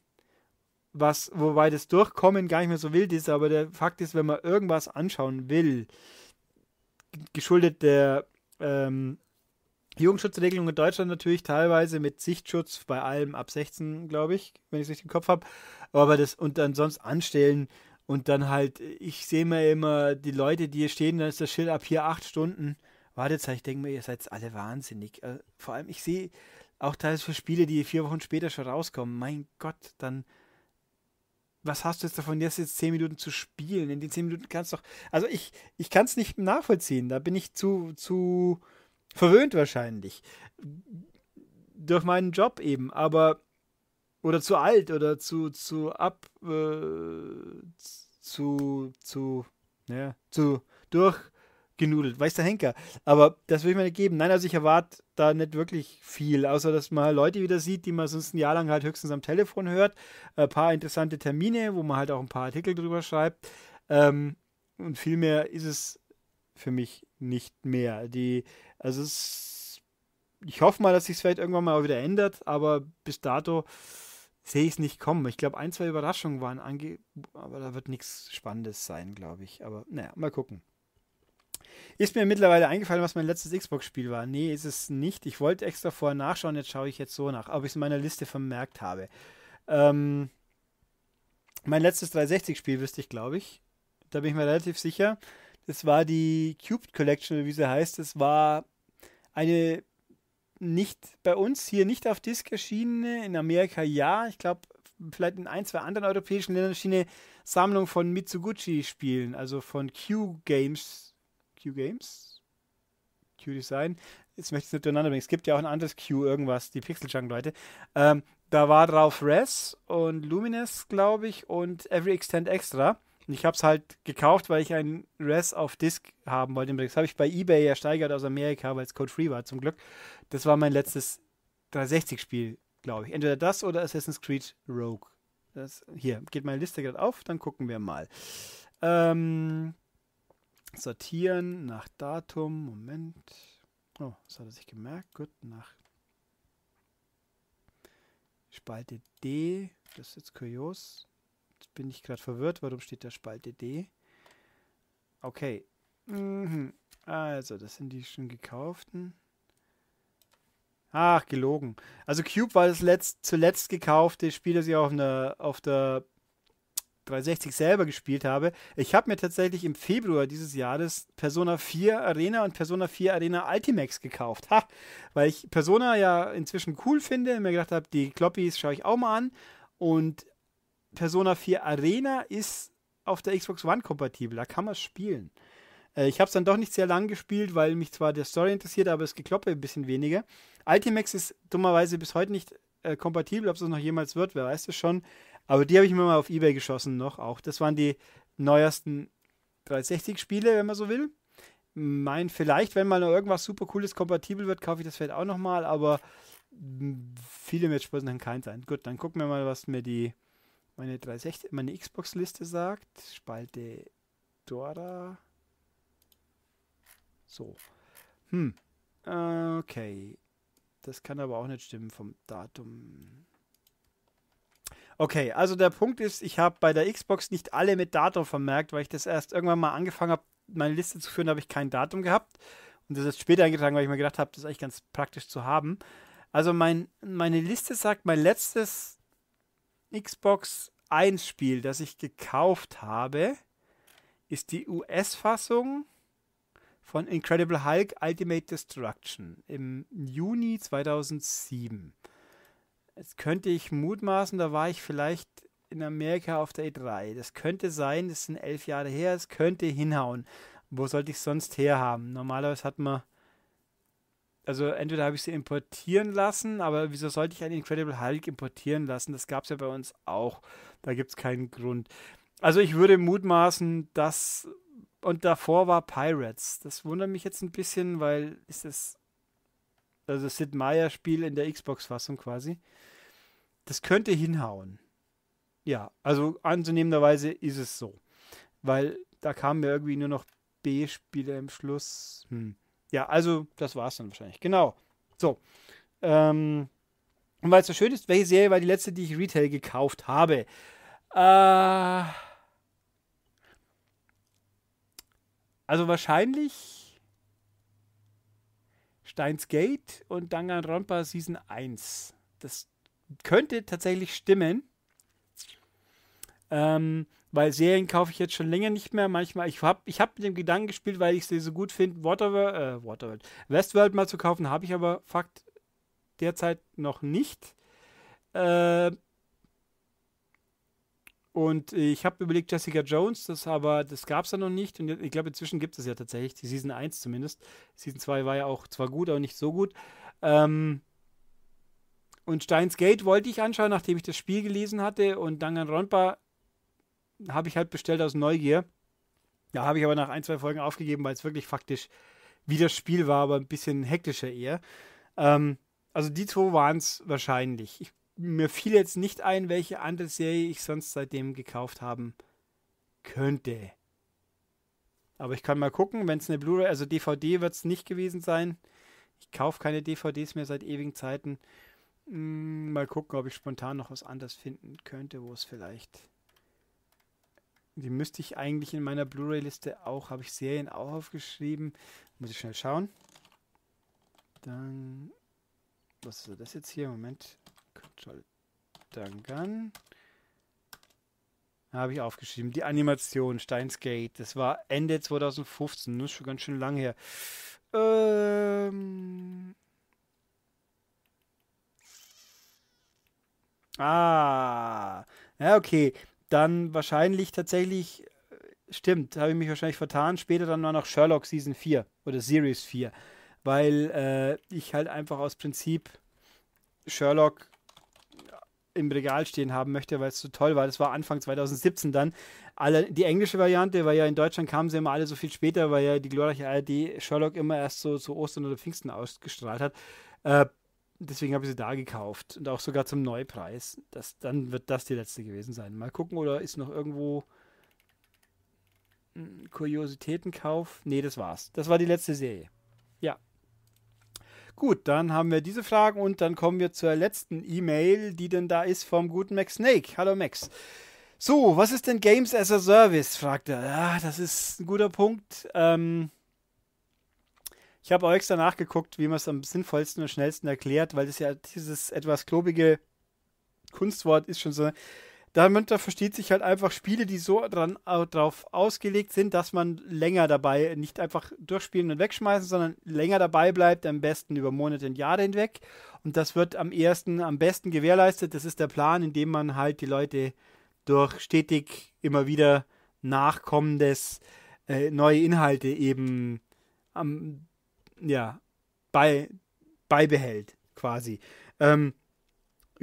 Was, wobei das Durchkommen gar nicht mehr so wild ist, aber der Fakt ist, wenn man irgendwas anschauen will, geschuldet der ähm, Jugendschutzregelung in Deutschland natürlich teilweise mit Sichtschutz bei allem ab 16, glaube ich, wenn ich es richtig im Kopf habe. Aber das und dann sonst anstellen und dann halt, ich sehe mir immer die Leute, die hier stehen, dann ist das Schild ab hier acht Stunden. Wartezeit, ich denke mir, ihr seid alle wahnsinnig. Äh, vor allem, ich sehe, auch teils für Spiele, die vier Wochen später schon rauskommen. Mein Gott, dann was hast du jetzt davon, jetzt jetzt zehn Minuten zu spielen? In den zehn Minuten kannst du doch. Also ich, ich kann es nicht nachvollziehen. Da bin ich zu, zu verwöhnt wahrscheinlich. Durch meinen Job eben, aber. Oder zu alt oder zu, zu ab. Äh, zu, zu. Ja, zu durchgenudelt. Weiß der Henker. Aber das würde ich mir nicht geben. Nein, also ich erwarte da nicht wirklich viel, außer dass man halt Leute wieder sieht, die man sonst ein Jahr lang halt höchstens am Telefon hört. Ein paar interessante Termine, wo man halt auch ein paar Artikel drüber schreibt. Ähm, und viel mehr ist es für mich nicht mehr. Die, also es, ich hoffe mal, dass sich es vielleicht irgendwann mal wieder ändert, aber bis dato sehe ich es nicht kommen. Ich glaube, ein, zwei Überraschungen waren ange... Aber da wird nichts Spannendes sein, glaube ich. Aber naja, mal gucken. Ist mir mittlerweile eingefallen, was mein letztes Xbox-Spiel war. Nee, ist es nicht. Ich wollte extra vorher nachschauen, jetzt schaue ich jetzt so nach, ob ich es in meiner Liste vermerkt habe. Ähm, mein letztes 360-Spiel wüsste ich, glaube ich. Da bin ich mir relativ sicher. Das war die Cubed Collection, wie sie heißt. Das war eine nicht bei uns hier nicht auf Disc erschienene, in Amerika ja, ich glaube vielleicht in ein, zwei anderen europäischen Ländern erschienene Sammlung von Mitsuguchi-Spielen, also von Q-Games Q Games? Q Design? Jetzt möchte ich es nicht durcheinander bringen. Es gibt ja auch ein anderes Q irgendwas, die Pixel Junk Leute. Ähm, da war drauf Res und Luminous, glaube ich, und Every Extend Extra. Und ich habe es halt gekauft, weil ich ein Res auf Disk haben wollte. Das habe ich bei eBay ersteigert aus Amerika, weil es Code Free war, zum Glück. Das war mein letztes 360-Spiel, glaube ich. Entweder das oder Assassin's Creed Rogue. Das, hier, geht meine Liste gerade auf, dann gucken wir mal. Ähm, sortieren nach Datum. Moment. Oh, das hat er sich gemerkt. Gut, nach Spalte D. Das ist jetzt kurios. Jetzt bin ich gerade verwirrt. Warum steht da Spalte D? Okay. Mhm. Also, das sind die schon gekauften. Ach, gelogen. Also Cube war das letzt, zuletzt gekaufte Spiel, das ich auf, einer, auf der 360 selber gespielt habe. Ich habe mir tatsächlich im Februar dieses Jahres Persona 4 Arena und Persona 4 Arena Ultimax gekauft. Ha! Weil ich Persona ja inzwischen cool finde und mir gedacht habe, die Kloppies schaue ich auch mal an. Und Persona 4 Arena ist auf der Xbox One kompatibel. Da kann man es spielen. Äh, ich habe es dann doch nicht sehr lang gespielt, weil mich zwar der Story interessiert, aber es Gekloppe ein bisschen weniger. Ultimax ist dummerweise bis heute nicht äh, kompatibel. Ob es noch jemals wird, wer weiß es schon. Aber die habe ich mir mal auf Ebay geschossen noch auch. Das waren die neuesten 360-Spiele, wenn man so will. Mein, vielleicht, wenn mal noch irgendwas super cooles kompatibel wird, kaufe ich das vielleicht auch nochmal, aber hm, viele Match Matchbörsen dann keins sein. Gut, dann gucken wir mal, was mir die meine 360, meine Xbox-Liste sagt. Spalte Dora. So. Hm. Okay. Das kann aber auch nicht stimmen vom Datum. Okay, also der Punkt ist, ich habe bei der Xbox nicht alle mit Datum vermerkt, weil ich das erst irgendwann mal angefangen habe, meine Liste zu führen, habe ich kein Datum gehabt. Und das ist später eingetragen, weil ich mir gedacht habe, das ist eigentlich ganz praktisch zu haben. Also mein, meine Liste sagt, mein letztes Xbox 1 Spiel, das ich gekauft habe, ist die US-Fassung von Incredible Hulk Ultimate Destruction im Juni 2007. Jetzt könnte ich mutmaßen, da war ich vielleicht in Amerika auf der E3. Das könnte sein, das sind elf Jahre her, es könnte hinhauen. Wo sollte ich es sonst herhaben? Normalerweise hat man. Also entweder habe ich sie importieren lassen, aber wieso sollte ich einen Incredible Hulk importieren lassen? Das gab es ja bei uns auch. Da gibt es keinen Grund. Also ich würde mutmaßen, dass. Und davor war Pirates. Das wundert mich jetzt ein bisschen, weil ist das also das Sid Meier-Spiel in der Xbox-Fassung quasi. Das könnte hinhauen. Ja, also anzunehmenderweise ist es so. Weil da kamen ja irgendwie nur noch B-Spiele im Schluss. Hm. Ja, also das war es dann wahrscheinlich. Genau. So. Ähm, und weil es so schön ist, welche Serie war die letzte, die ich Retail gekauft habe? Äh, also wahrscheinlich Steins Gate und Danganronpa Season 1. Das könnte tatsächlich stimmen. Ähm, weil Serien kaufe ich jetzt schon länger nicht mehr. Manchmal, ich habe ich hab mit dem Gedanken gespielt, weil ich sie so gut finde, Waterworld, äh, Waterworld, Westworld mal zu kaufen, habe ich aber Fakt derzeit noch nicht. Äh, und ich habe überlegt, Jessica Jones, das aber, das gab es ja noch nicht. Und ich glaube, inzwischen gibt es ja tatsächlich, die Season 1 zumindest. Season 2 war ja auch zwar gut, aber nicht so gut. Ähm, und Steins Gate wollte ich anschauen, nachdem ich das Spiel gelesen hatte. Und Danganronpa habe ich halt bestellt aus Neugier. Da habe ich aber nach ein, zwei Folgen aufgegeben, weil es wirklich faktisch wie das Spiel war, aber ein bisschen hektischer eher. Ähm, also die zwei waren es wahrscheinlich. Ich mir fiel jetzt nicht ein, welche andere Serie ich sonst seitdem gekauft haben könnte. Aber ich kann mal gucken, wenn es eine Blu-ray, also DVD wird es nicht gewesen sein. Ich kaufe keine DVDs mehr seit ewigen Zeiten. Hm, mal gucken, ob ich spontan noch was anderes finden könnte, wo es vielleicht. Die müsste ich eigentlich in meiner Blu-ray-Liste auch, habe ich Serien auch aufgeschrieben. Muss ich schnell schauen. Dann. Was ist das jetzt hier? Moment. Dankan. Habe ich aufgeschrieben. Die Animation Steins Gate. Das war Ende 2015. Das ist schon ganz schön lang her. Ähm. Ah. Ja, okay. Dann wahrscheinlich tatsächlich. Äh, stimmt, habe ich mich wahrscheinlich vertan. Später dann war noch Sherlock Season 4 oder Series 4. Weil äh, ich halt einfach aus Prinzip Sherlock im Regal stehen haben möchte, weil es so toll war. Das war Anfang 2017 dann. Alle, die englische Variante, weil ja in Deutschland kamen sie immer alle so viel später, weil ja die glorreiche ARD Sherlock immer erst so zu so Ostern oder Pfingsten ausgestrahlt hat. Äh, deswegen habe ich sie da gekauft und auch sogar zum Neupreis. Das, dann wird das die letzte gewesen sein. Mal gucken, oder ist noch irgendwo ein Kuriositätenkauf? Nee, das war's. Das war die letzte Serie. Gut, dann haben wir diese Fragen und dann kommen wir zur letzten E-Mail, die denn da ist vom guten Max Snake. Hallo Max. So, was ist denn Games as a Service? fragt er. Ja, das ist ein guter Punkt. Ähm, ich habe auch extra nachgeguckt, wie man es am sinnvollsten und schnellsten erklärt, weil das ja dieses etwas klobige Kunstwort ist schon so damit da versteht sich halt einfach Spiele, die so dran, drauf ausgelegt sind, dass man länger dabei, nicht einfach durchspielen und wegschmeißen, sondern länger dabei bleibt, am besten über Monate und Jahre hinweg. Und das wird am ersten, am besten gewährleistet. Das ist der Plan, indem man halt die Leute durch stetig immer wieder nachkommendes äh, neue Inhalte eben am, ja, bei, beibehält, quasi. Ähm,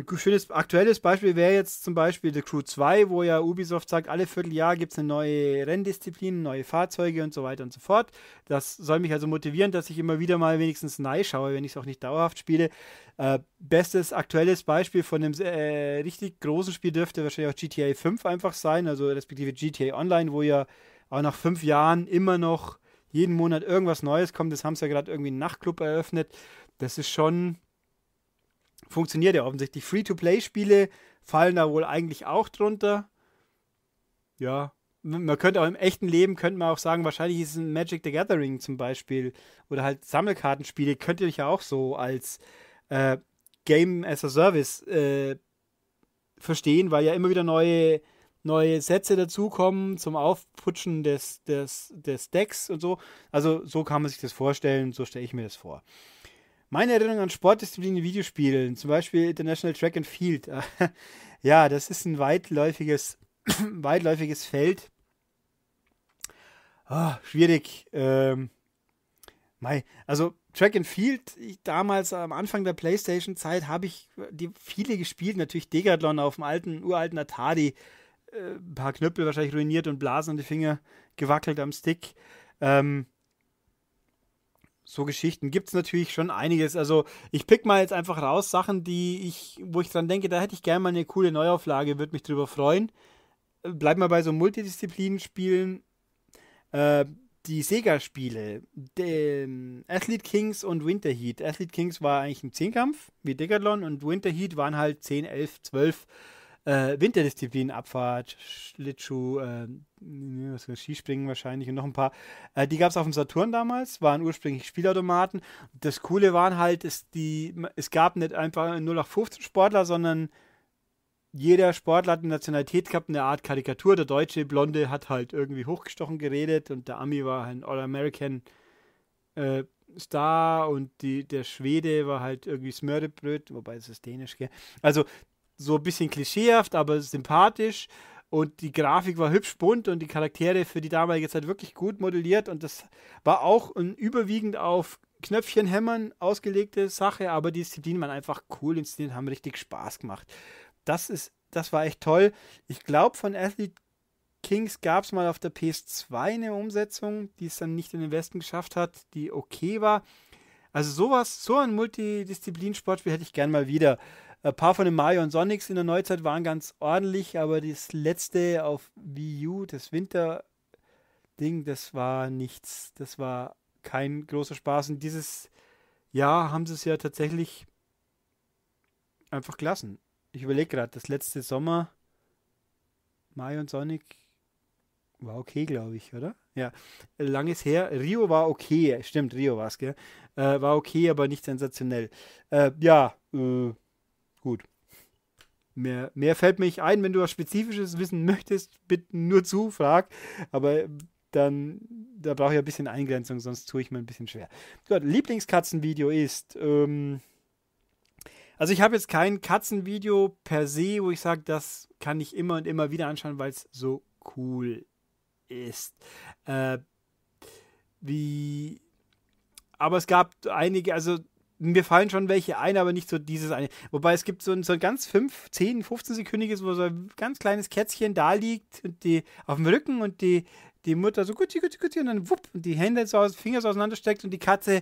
ein schönes aktuelles Beispiel wäre jetzt zum Beispiel The Crew 2, wo ja Ubisoft sagt, alle Vierteljahr gibt es eine neue Renndisziplin, neue Fahrzeuge und so weiter und so fort. Das soll mich also motivieren, dass ich immer wieder mal wenigstens nahe schaue, wenn ich es auch nicht dauerhaft spiele. Äh, bestes aktuelles Beispiel von einem äh, richtig großen Spiel dürfte wahrscheinlich auch GTA 5 einfach sein, also respektive GTA Online, wo ja auch nach fünf Jahren immer noch jeden Monat irgendwas Neues kommt. Das haben sie ja gerade irgendwie einen Nachtclub eröffnet. Das ist schon funktioniert ja offensichtlich. Free-to-Play-Spiele fallen da wohl eigentlich auch drunter. Ja, man könnte auch im echten Leben, könnte man auch sagen, wahrscheinlich ist es ein Magic the Gathering zum Beispiel oder halt Sammelkartenspiele, könnt ihr euch ja auch so als äh, Game as a Service äh, verstehen, weil ja immer wieder neue, neue Sätze dazukommen zum Aufputschen des, des, des Decks und so. Also so kann man sich das vorstellen, so stelle ich mir das vor. Meine Erinnerung an Sportdisziplinen in Videospielen, zum Beispiel International Track and Field. ja, das ist ein weitläufiges, weitläufiges Feld. Oh, schwierig. Ähm, also Track and Field, ich, damals am Anfang der Playstation-Zeit habe ich äh, die viele gespielt, natürlich Degathlon auf dem alten, uralten Atari. Äh, ein paar Knüppel wahrscheinlich ruiniert und Blasen an die Finger gewackelt am Stick. Ähm, so Geschichten gibt es natürlich schon einiges. Also ich pick mal jetzt einfach raus Sachen, die ich, wo ich dran denke, da hätte ich gerne mal eine coole Neuauflage, würde mich drüber freuen. Äh, bleib mal bei so Multidisziplinen-Spielen. Äh, die Sega-Spiele, Athlete Kings und Winter Heat. Athlete Kings war eigentlich ein Zehnkampf, wie Decathlon, und Winter Heat waren halt 10, 11, 12 äh, Winterdisziplinen, Abfahrt, Schlittschuh, äh, Skispringen wahrscheinlich und noch ein paar. Äh, die gab es auf dem Saturn damals, waren ursprünglich Spielautomaten. Das Coole waren halt, ist die, es gab nicht einfach 0815 Sportler, sondern jeder Sportler hat eine Nationalität gehabt, eine Art Karikatur. Der deutsche Blonde hat halt irgendwie hochgestochen geredet und der Ami war ein All-American äh, Star und die, der Schwede war halt irgendwie Smördebröt, wobei es ist dänisch, gell? Also so ein bisschen klischeehaft, aber sympathisch. Und die Grafik war hübsch bunt und die Charaktere für die damalige Zeit wirklich gut modelliert. Und das war auch ein überwiegend auf Knöpfchenhämmern ausgelegte Sache, aber die Disziplinen waren einfach cool inszeniert, haben richtig Spaß gemacht. Das ist, das war echt toll. Ich glaube, von Athlete Kings gab es mal auf der PS2 eine Umsetzung, die es dann nicht in den Westen geschafft hat, die okay war. Also sowas, so ein Multidisziplinsportspiel hätte ich gern mal wieder. Ein paar von den Mario und Sonics in der Neuzeit waren ganz ordentlich, aber das letzte auf Wii U, das Winter-Ding, das war nichts. Das war kein großer Spaß. Und dieses Jahr haben sie es ja tatsächlich einfach gelassen. Ich überlege gerade, das letzte Sommer, Mario und Sonic war okay, glaube ich, oder? Ja, langes her. Rio war okay, stimmt, Rio war es, gell? Äh, war okay, aber nicht sensationell. Äh, ja, äh, Gut. Mehr, mehr fällt mir nicht ein. Wenn du was Spezifisches wissen möchtest, bitte nur zu, frag. Aber dann, da brauche ich ein bisschen Eingrenzung, sonst tue ich mir ein bisschen schwer. Gut, Lieblingskatzenvideo ist, ähm, also ich habe jetzt kein Katzenvideo per se, wo ich sage, das kann ich immer und immer wieder anschauen, weil es so cool ist. Äh, wie, aber es gab einige, also mir fallen schon welche ein, aber nicht so dieses eine. Wobei es gibt so ein, so ein ganz 5, 10, 15 sekündiges, wo so ein ganz kleines Kätzchen da liegt und die auf dem Rücken und die, die Mutter so gutti, gutti, gutti und dann wupp und die Hände so aus, Finger so auseinandersteckt und die Katze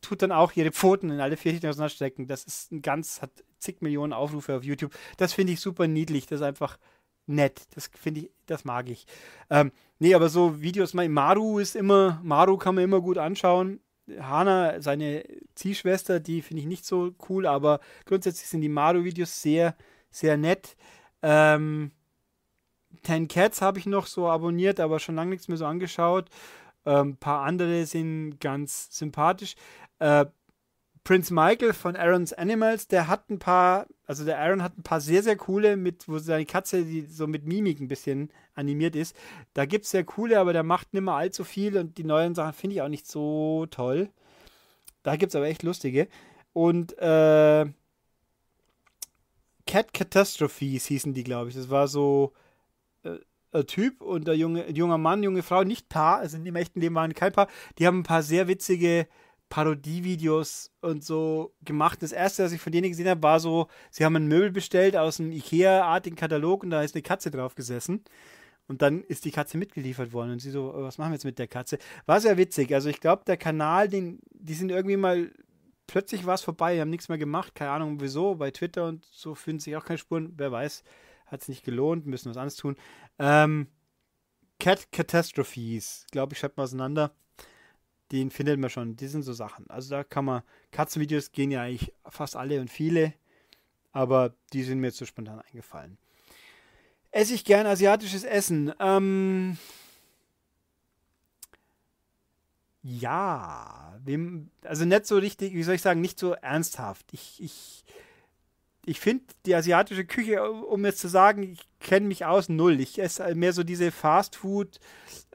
tut dann auch ihre Pfoten in alle vier Vierchen auseinanderstecken. Das ist ein ganz, hat zig Millionen Aufrufe auf YouTube. Das finde ich super niedlich. Das ist einfach nett. Das finde ich, das mag ich. Ähm, nee, aber so Videos, mein Maru ist immer, Maru kann man immer gut anschauen. Hana, seine Ziehschwester, die finde ich nicht so cool, aber grundsätzlich sind die mado videos sehr, sehr nett. Ähm, Ten Cats habe ich noch so abonniert, aber schon lange nichts mehr so angeschaut. Ein ähm, paar andere sind ganz sympathisch. Äh, Prinz Michael von Aaron's Animals, der hat ein paar, also der Aaron hat ein paar sehr, sehr coole, mit, wo seine Katze die so mit Mimik ein bisschen animiert ist. Da gibt es sehr coole, aber der macht nimmer allzu viel und die neuen Sachen finde ich auch nicht so toll. Da gibt es aber echt lustige. Und äh, Cat Catastrophes hießen die, glaube ich. Das war so äh, ein Typ und ein, junge, junger Mann, junge Frau, nicht Paar, also im echten Leben waren kein Paar. Die haben ein paar sehr witzige Parodievideos und so gemacht. Das erste, was ich von denen gesehen habe, war so, sie haben ein Möbel bestellt aus einem Ikea-artigen Katalog und da ist eine Katze drauf gesessen. Und dann ist die Katze mitgeliefert worden. Und sie so, oh, was machen wir jetzt mit der Katze? War sehr witzig. Also ich glaube, der Kanal, den, die sind irgendwie mal, plötzlich war es vorbei, die haben nichts mehr gemacht. Keine Ahnung wieso, bei Twitter und so finden sich auch keine Spuren. Wer weiß, hat es nicht gelohnt, müssen was anderes tun. Ähm, Cat Catastrophes, glaube ich, schreibt mal auseinander den findet man schon. Die sind so Sachen. Also da kann man, Katzenvideos gehen ja eigentlich fast alle und viele, aber die sind mir zu spontan eingefallen. Esse ich gern asiatisches Essen? Ähm, ja, wem, also nicht so richtig, wie soll ich sagen, nicht so ernsthaft. Ich, ich, ich finde die asiatische Küche, um jetzt zu sagen, ich kenne mich aus, null. Ich esse mehr so diese Fast Food,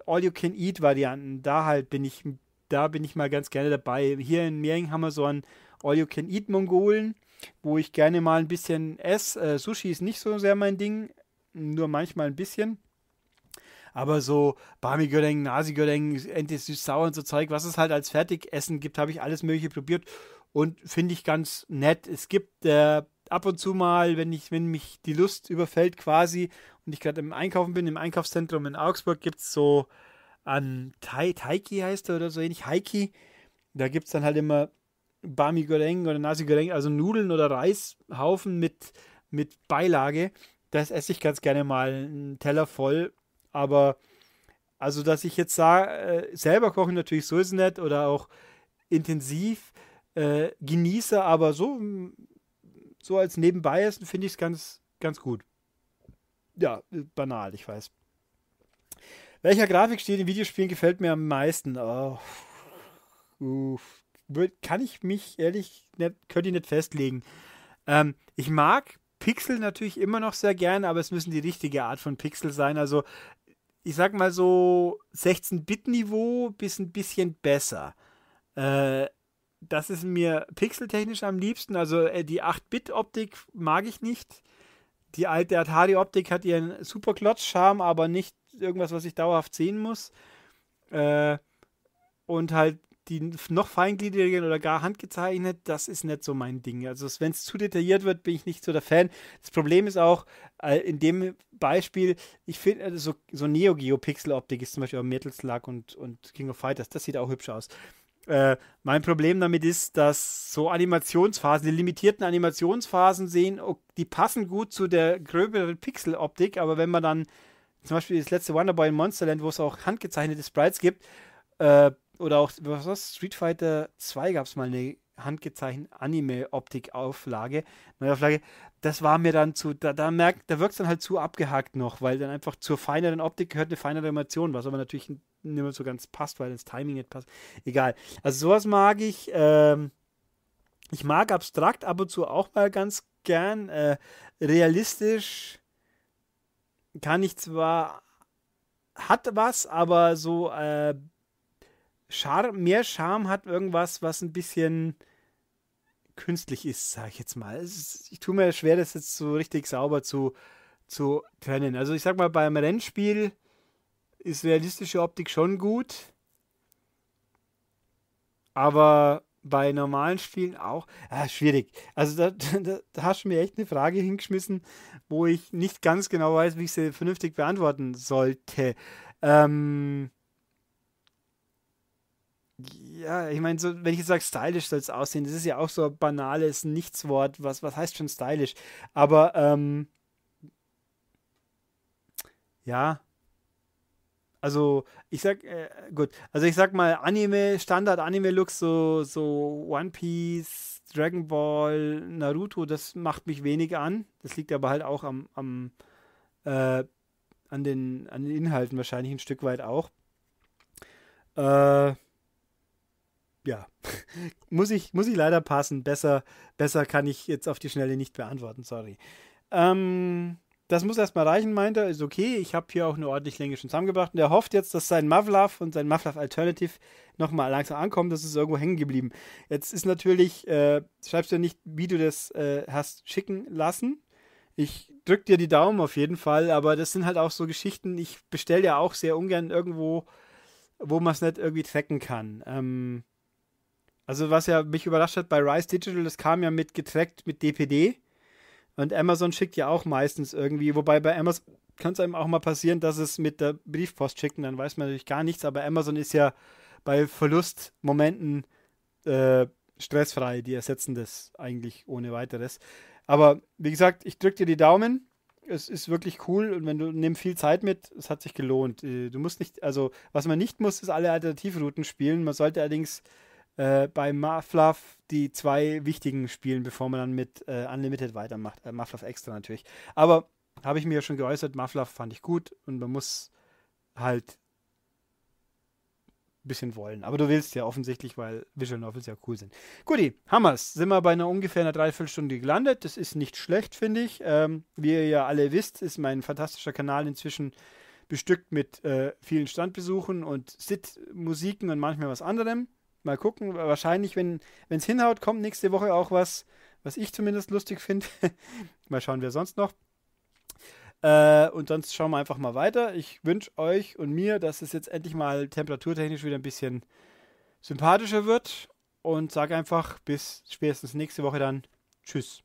All You Can Eat Varianten. Da halt bin ich ein da bin ich mal ganz gerne dabei. Hier in Mering haben wir so ein All-You-Can-Eat-Mongolen, wo ich gerne mal ein bisschen esse. Äh, Sushi ist nicht so sehr mein Ding, nur manchmal ein bisschen. Aber so Barmi-Gödeng, Nasi-Gödeng, Entes süß-sauer und so Zeug, was es halt als Fertigessen gibt, habe ich alles Mögliche probiert und finde ich ganz nett. Es gibt äh, ab und zu mal, wenn, ich, wenn mich die Lust überfällt quasi und ich gerade im Einkaufen bin, im Einkaufszentrum in Augsburg gibt es so an tai, Taiki heißt er oder so ähnlich, Haiki. Da gibt es dann halt immer Bami Goreng oder Nasi Goreng, also Nudeln oder Reishaufen mit, mit Beilage. Das esse ich ganz gerne mal einen Teller voll. Aber also, dass ich jetzt sage, äh, selber kochen natürlich so ist es nicht oder auch intensiv äh, genieße, aber so, so als nebenbei essen finde ich es ganz, ganz gut. Ja, banal, ich weiß. Welcher Grafikstil in Videospielen gefällt mir am meisten? Oh. Uff. Kann ich mich ehrlich nicht, könnte ich nicht festlegen. Ähm, ich mag Pixel natürlich immer noch sehr gerne, aber es müssen die richtige Art von Pixel sein. Also, ich sag mal so 16-Bit-Niveau bis ein bisschen besser. Äh, das ist mir pixeltechnisch am liebsten. Also äh, die 8-Bit-Optik mag ich nicht. Die alte Atari-Optik hat ihren super Klotz-Charme, aber nicht irgendwas, was ich dauerhaft sehen muss. Äh, und halt die noch feingliedrigen oder gar handgezeichnet, das ist nicht so mein Ding. Also wenn es zu detailliert wird, bin ich nicht so der Fan. Das Problem ist auch, äh, in dem Beispiel, ich finde, äh, so, so Neo Geo Pixel Optik ist zum Beispiel auch Metal Slug und, und King of Fighters, das sieht auch hübsch aus. Äh, mein Problem damit ist, dass so Animationsphasen, die limitierten Animationsphasen sehen, die passen gut zu der gröberen Pixel-Optik, aber wenn man dann zum Beispiel das letzte Wonderboy in Monsterland, wo es auch handgezeichnete Sprites gibt, äh, oder auch was war's? Street Fighter 2 gab es mal eine handgezeichnete Anime-Optik-Auflage, Neuauflage. Das war mir dann zu, da, da merkt, da wirkt es dann halt zu abgehakt noch, weil dann einfach zur feineren Optik gehört eine feinere Animation, was aber natürlich nicht mehr so ganz passt, weil das Timing nicht passt. Egal. Also sowas mag ich. Ähm, ich mag abstrakt ab und zu auch mal ganz gern. Äh, realistisch kann ich zwar, hat was, aber so äh, Char mehr Charme hat irgendwas, was ein bisschen künstlich ist, sag ich jetzt mal. Ist, ich tue mir schwer, das jetzt so richtig sauber zu, zu trennen. Also ich sag mal, beim Rennspiel ist realistische Optik schon gut. Aber bei normalen Spielen auch. Ah, schwierig. Also da, da, da, hast du mir echt eine Frage hingeschmissen, wo ich nicht ganz genau weiß, wie ich sie vernünftig beantworten sollte. Ähm ja, ich meine, so, wenn ich jetzt sage, stylisch soll es aussehen, das ist ja auch so ein banales Nichtswort. Was, was heißt schon stylisch? Aber ähm ja, also ich sag, äh, gut, also ich sag mal Anime, Standard Anime-Look, so, so One Piece, Dragon Ball, Naruto, das macht mich wenig an. Das liegt aber halt auch am, am äh, an, den, an den Inhalten wahrscheinlich ein Stück weit auch. Äh, ja, muss, ich, muss ich leider passen. Besser, besser kann ich jetzt auf die Schnelle nicht beantworten, sorry. Ähm, das muss erstmal reichen, meint er. Ist okay, ich habe hier auch eine ordentliche Länge schon zusammengebracht. Und er hofft jetzt, dass sein Mavlav und sein Mavlav Alternative nochmal langsam ankommen. Das ist irgendwo hängen geblieben. Jetzt ist natürlich, äh, schreibst du ja nicht, wie du das äh, hast schicken lassen. Ich drücke dir die Daumen auf jeden Fall, aber das sind halt auch so Geschichten. Ich bestelle ja auch sehr ungern irgendwo, wo man es nicht irgendwie tracken kann. Ähm, also, was ja mich überrascht hat bei Rise Digital, das kam ja mit getrackt mit DPD und Amazon schickt ja auch meistens irgendwie, wobei bei Amazon kann es einem auch mal passieren, dass es mit der Briefpost schicken, dann weiß man natürlich gar nichts, aber Amazon ist ja bei Verlustmomenten äh, stressfrei, die ersetzen das eigentlich ohne weiteres. Aber wie gesagt, ich drücke dir die Daumen. Es ist wirklich cool und wenn du nimm viel Zeit mit, es hat sich gelohnt. Äh, du musst nicht, also was man nicht muss, ist alle Alternativrouten spielen. Man sollte allerdings äh, bei Mafluff die zwei wichtigen spielen, bevor man dann mit äh, Unlimited weitermacht. Äh, Mafluff extra natürlich. Aber habe ich mir ja schon geäußert, Mafluff fand ich gut und man muss halt ein bisschen wollen. Aber du willst ja offensichtlich, weil Visual Novels ja cool sind. Guti, Hammers. Sind wir bei einer ungefähr einer Dreiviertelstunde gelandet. Das ist nicht schlecht, finde ich. Ähm, wie ihr ja alle wisst, ist mein fantastischer Kanal inzwischen bestückt mit äh, vielen Standbesuchen und Sit-Musiken und manchmal was anderem mal gucken. Wahrscheinlich, wenn es hinhaut, kommt nächste Woche auch was, was ich zumindest lustig finde. mal schauen, wer sonst noch. Äh, und sonst schauen wir einfach mal weiter. Ich wünsche euch und mir, dass es jetzt endlich mal temperaturtechnisch wieder ein bisschen sympathischer wird. Und sage einfach bis spätestens nächste Woche dann. Tschüss.